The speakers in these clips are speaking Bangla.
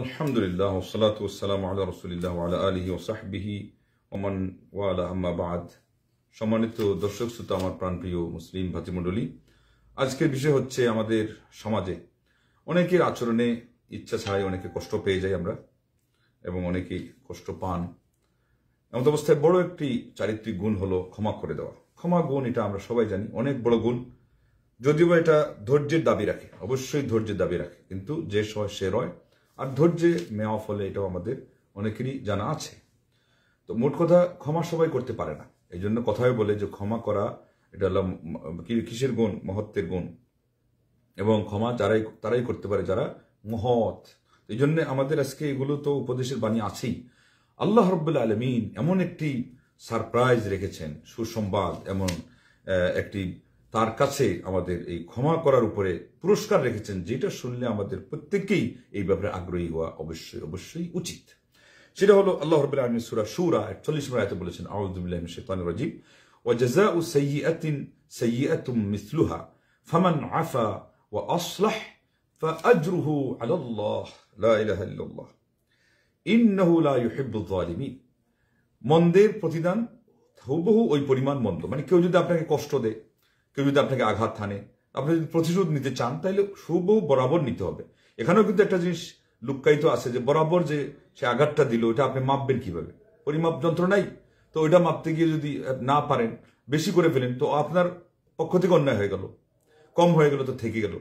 আলহামদুলিল্লাহ ওসালাত ওসালাম আল্লাহ রসুলিল্লাহ আল্লাহ আলহি ও সাহবিহি ওমান ওয়ালা আহমাবাদ সম্মানিত দর্শক শ্রোতা আমার প্রাণপ্রিয় মুসলিম ভাতৃমণ্ডলী আজকের বিষয় হচ্ছে আমাদের সমাজে অনেকের আচরণে ইচ্ছা ছাড়াই অনেকে কষ্ট পেয়ে যাই আমরা এবং অনেকেই কষ্ট পান এমন অবস্থায় বড় একটি চারিত্রিক গুণ হলো ক্ষমা করে দেওয়া ক্ষমা গুণ এটা আমরা সবাই জানি অনেক বড় গুণ যদিও এটা ধৈর্যের দাবি রাখে অবশ্যই ধৈর্যের দাবি রাখে কিন্তু যে সময় সে রয় আর ধৈর্যে নেওয়া ফলে এটাও আমাদের অনেকেরই জানা আছে তো মোট কথা ক্ষমা সবাই করতে পারে না এই জন্য কথায় বলে যে ক্ষমা করা এটা হলো কিসের গুণ মহত্বের গুণ এবং ক্ষমা যারাই তারাই করতে পারে যারা মহৎ এই জন্য আমাদের আজকে এগুলো তো উপদেশের বাণী আছেই আল্লাহ রব্বুল আলমিন এমন একটি সারপ্রাইজ রেখেছেন সুসংবাদ এমন একটি তার কাছে আমাদের এই ক্ষমা করার উপরে পুরস্কার রেখেছেন যেটা শুনলে আমাদের প্রত্যেকেই এই ব্যাপারে আগ্রহী হওয়া অবশ্যই অবশ্যই উচিত সেটা হলো আল্লাহ রবিল আলমী সুরা সুরা একচল্লিশ নম্বর আয়তে বলেছেন আউদ্দুল্লাহ শেতান রাজীব ও জাজা উ সৈয়াতিন আতুম মিসলুহা ফামান আফা ও আসলাহ فأجره على الله لا إله إلا الله إنه لا يحب الظالمين মন্দের প্রতিদান হুবহু ওই পরিমাণ মন্দ মানে কেউ যদি আপনাকে কষ্ট দেয় কেউ যদি আপনাকে আঘাত থানে আপনি যদি প্রতিশোধ নিতে চান তাহলে শুভ বরাবর নিতে হবে এখানেও কিন্তু একটা জিনিস লুক্কায়িত আছে যে বরাবর যে সে আঘাতটা দিল ওটা আপনি মাপবেন কিভাবে পরিমাপ যন্ত্র নাই তো ওইটা মাপতে গিয়ে যদি না পারেন বেশি করে ফেলেন তো আপনার পক্ষ থেকে অন্যায় হয়ে গেল কম হয়ে গেল তো থেকে গেল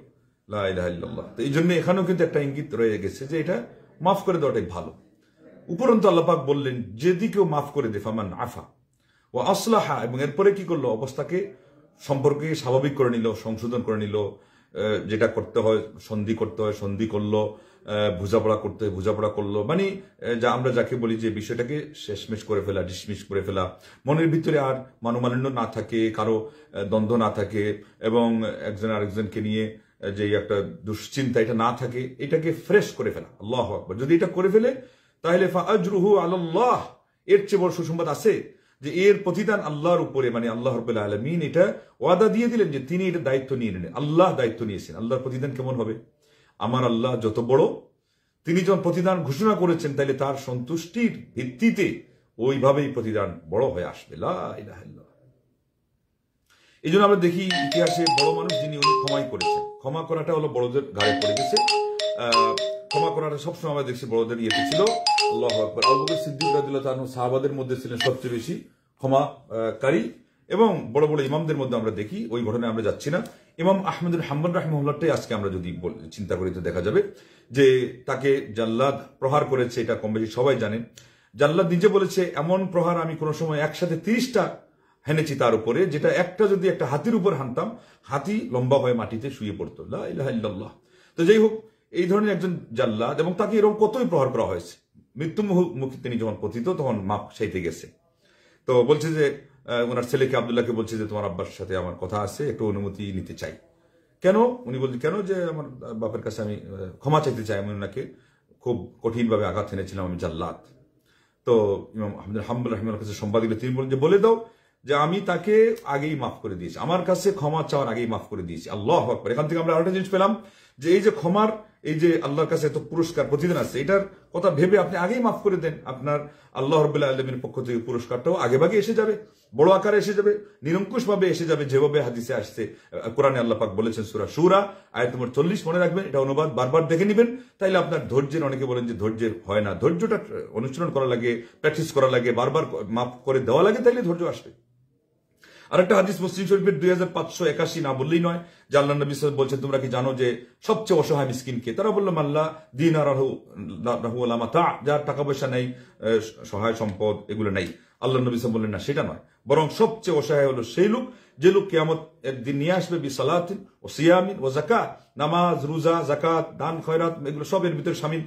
তো এই জন্য এখানেও কিন্তু একটা ইঙ্গিত রয়ে গেছে যে এটা মাফ করে দেওয়াটাই ভালো উপরন্তু আল্লাপাক বললেন যেদিকেও কেউ মাফ করে দেফা মান আফা ও আসলাহা এবং এরপরে কি করলো অবস্থাকে সম্পর্কে স্বাভাবিক করে নিল সংশোধন করে নিল যেটা করতে হয় সন্ধি করতে হয় সন্ধি করলো বোঝাপড়া করতে হয় বোঝাপড়া করলো মানে যা আমরা যাকে বলি যে বিষয়টাকে শেষমেশ করে ফেলা ডিসমিস করে ফেলা মনের ভিতরে আর মানমালিন্য না থাকে কারো দ্বন্দ্ব না থাকে এবং একজন আরেকজনকে নিয়ে যে একটা দুশ্চিন্তা এটা না থাকে এটাকে ফ্রেশ করে ফেলা আল্লাহ আকবর যদি এটা করে ফেলে তাহলে ফা আজরুহু আল্লাহ এর চেয়ে বড় সুসংবাদ আছে যে এর প্রতিদান আল্লাহর উপরে মানে আল্লাহ রব আলমিন এটা ওয়াদা দিয়ে দিলেন যে তিনি এটা দায়িত্ব নিয়ে নিলেন আল্লাহ দায়িত্ব নিয়েছেন আল্লাহর প্রতিদান কেমন হবে আমার আল্লাহ যত বড় তিনি যখন প্রতিদান ঘোষণা করেছেন তাহলে তার সন্তুষ্টির ভিত্তিতে ওইভাবেই প্রতিদান বড় হয়ে আসবে এই জন্য আমরা দেখি ইতিহাসে বড় মানুষ যিনি উনি ক্ষমাই করেছেন ক্ষমা করাটা হলো বড়দের ঘাড়ে পড়ে গেছে ক্ষমা করাটা সবসময় আমরা দেখছি বড়দের ইয়ে ছিল আল্লাহ আকবর আবুবকর সিদ্দিক সাহাবাদের মধ্যে ছিলেন সবচেয়ে বেশি কারী এবং বড় বড় ইমামদের মধ্যে আমরা দেখি ওই ঘটনায় আমরা যাচ্ছি না ইমাম আহমেদুল হাম্বান রাহমুল্লাহটাই আজকে আমরা যদি চিন্তা করি তো দেখা যাবে যে তাকে জাল্লাদ প্রহার করেছে এটা কম বেশি সবাই জানেন জাল্লাদ নিজে বলেছে এমন প্রহার আমি কোনো সময় একসাথে তিরিশটা হেনেছি তার উপরে যেটা একটা যদি একটা হাতির উপর হানতাম হাতি লম্বা হয়ে মাটিতে শুয়ে পড়তো লাহ তো যাই হোক এই ধরনের একজন জাল্লাদ এবং তাকে এরকম কতই প্রহার করা হয়েছে মৃত্যু মুখে তিনি যখন পতিত তখন মাপ সাইতে গেছে তো বলছে যে ওনার ছেলেকে আবদুল্লাহকে বলছে যে তোমার আব্বার সাথে আমার কথা আছে একটু অনুমতি নিতে চাই কেন উনি বলছেন কেন যে আমার বাপের কাছে আমি ক্ষমা চাইতে চাই আমি ওনাকে খুব কঠিনভাবে আঘাত এনেছিলাম আমি জাল্লাদ তো ইমাম আহমদ হাম্বুল রহমানের কাছে সম্বাদ দিলে তিনি বলেন যে বলে দাও যে আমি তাকে আগেই মাফ করে দিয়েছি আমার কাছে ক্ষমা চাওয়ার আগেই মাফ করে দিয়েছি আল্লাহ পর এখান থেকে আমরা আরেকটা জিনিস পেলাম যে এই যে ক্ষমার এই যে আল্লাহর কাছে এত পুরস্কার প্রতিদিন আছে এটার কথা ভেবে আপনি আগেই মাফ করে দেন আপনার আল্লাহ রবিল্লা আলমীর পক্ষ থেকে পুরস্কারটাও আগেভাগে এসে যাবে বড় আকারে এসে যাবে নিরঙ্কুশভাবে এসে যাবে যেভাবে হাদিসে আসছে কোরআনে আল্লাপাক বলেছেন সুরা সুরা আয় তোমার চল্লিশ মনে রাখবেন এটা অনুবাদ বারবার দেখে নেবেন তাইলে আপনার ধৈর্যের অনেকে বলেন যে ধৈর্যের হয় না ধৈর্যটা অনুশীলন করা লাগে প্র্যাকটিস করা লাগে বারবার মাফ করে দেওয়া লাগে তাইলে ধৈর্য আসবে আরেকটা হাদিস মুসলিম শরীফের দুই হাজার পাঁচশো একাশি না বললেই নয় যে আল্লাহ নবী বলছেন তোমরা কি জানো যে সবচেয়ে অসহায় মিসকিনকে তারা বললো মাল্লা দিন আর আলামা তা যার টাকা পয়সা নেই সহায় সম্পদ এগুলো নেই আল্লাহ নবী বললেন না সেটা নয় বরং সবচেয়ে অসহায় হলো সেই লোক যে লোক কেয়ামত একদিন নিয়ে আসবে বি সালাতিন ও সিয়ামিন ও জাকাত নামাজ রোজা জাকাত দান খয়রাত এগুলো সব এর ভিতরে সামিল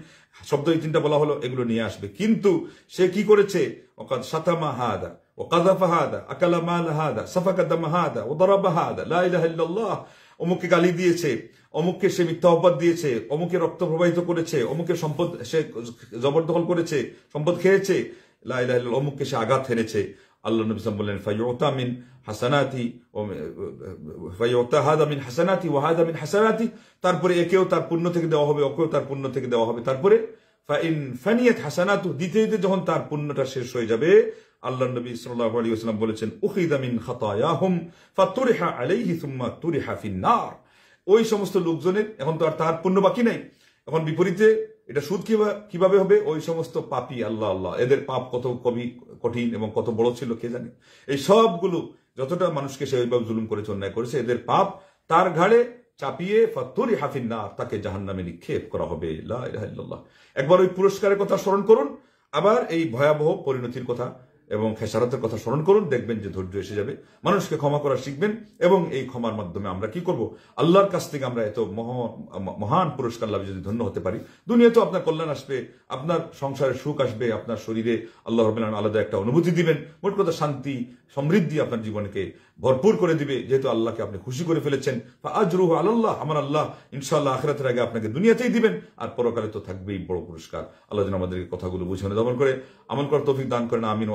শব্দ এই তিনটা বলা হলো এগুলো নিয়ে আসবে কিন্তু সে কি করেছে অকাত সাতামা হাদা وقذف هذا أكل مال هذا سفك دم هذا وضرب هذا لا إله إلا الله أمك قالي دي شيء أمك شيء متوبة دي شيء أمك ركض بروي تقول شيء أمك شمبد شيء زبر لا إله إلا الله أمك شيء عقاد هنا شيء الله نبي صلى الله عليه فيعطى من حسناتي فيعطى هذا من حسناتي وهذا من حسناتي تربوري إيه كيو تربونو تكده وهو بيوكيو تربونو تكده وهو بيتربوري দিতে দিতে যখন তার পুণ্যটা শেষ হয়ে যাবে আল্লাহ নবী সাল্লাহ বলেছেন ওই সমস্ত লোকজনের এখন তো আর তার পুণ্য বাকি নাই এখন বিপরীতে এটা সুদ কিভাবে হবে ওই সমস্ত পাপি আল্লাহ আল্লাহ এদের পাপ কত কবি কঠিন এবং কত বড় ছিল কে জানে এই সবগুলো যতটা মানুষকে সেভাবে জুলুম করেছে অন্যায় করেছে এদের পাপ তার ঘাড়ে চাপিয়ে ফাতুরি হাফিন্নার তাকে নামে নিক্ষেপ করা হবে একবার ওই পুরস্কারের কথা স্মরণ করুন আবার এই ভয়াবহ পরিণতির কথা এবং খেসারতের কথা স্মরণ করুন দেখবেন যে ধৈর্য এসে যাবে মানুষকে ক্ষমা করা শিখবেন এবং এই ক্ষমার মাধ্যমে আমরা কি করব আল্লাহর কাছ থেকে আমরা এত মহান পুরস্কার লাভে যদি ধন্য হতে পারি তো আপনার কল্যাণ আসবে আপনার সংসারে সুখ আসবে আপনার শরীরে আল্লাহ রবিলান আলাদা একটা অনুভূতি দিবেন মোট কথা শান্তি সমৃদ্ধি আপনার জীবনকে ভরপুর করে দিবে যেহেতু আল্লাহকে আপনি খুশি করে ফেলেছেন আজ রুহ আল্লাহ আমার আল্লাহ ইনশাআল্লাহ আখরাতের আগে আপনাকে দুনিয়াতেই দিবেন আর পরকালে তো থাকবেই বড় পুরস্কার আল্লাহ যেন আমাদেরকে কথাগুলো বুঝে দমন করে আমল করার তৌফিক দান করেন আমিন ও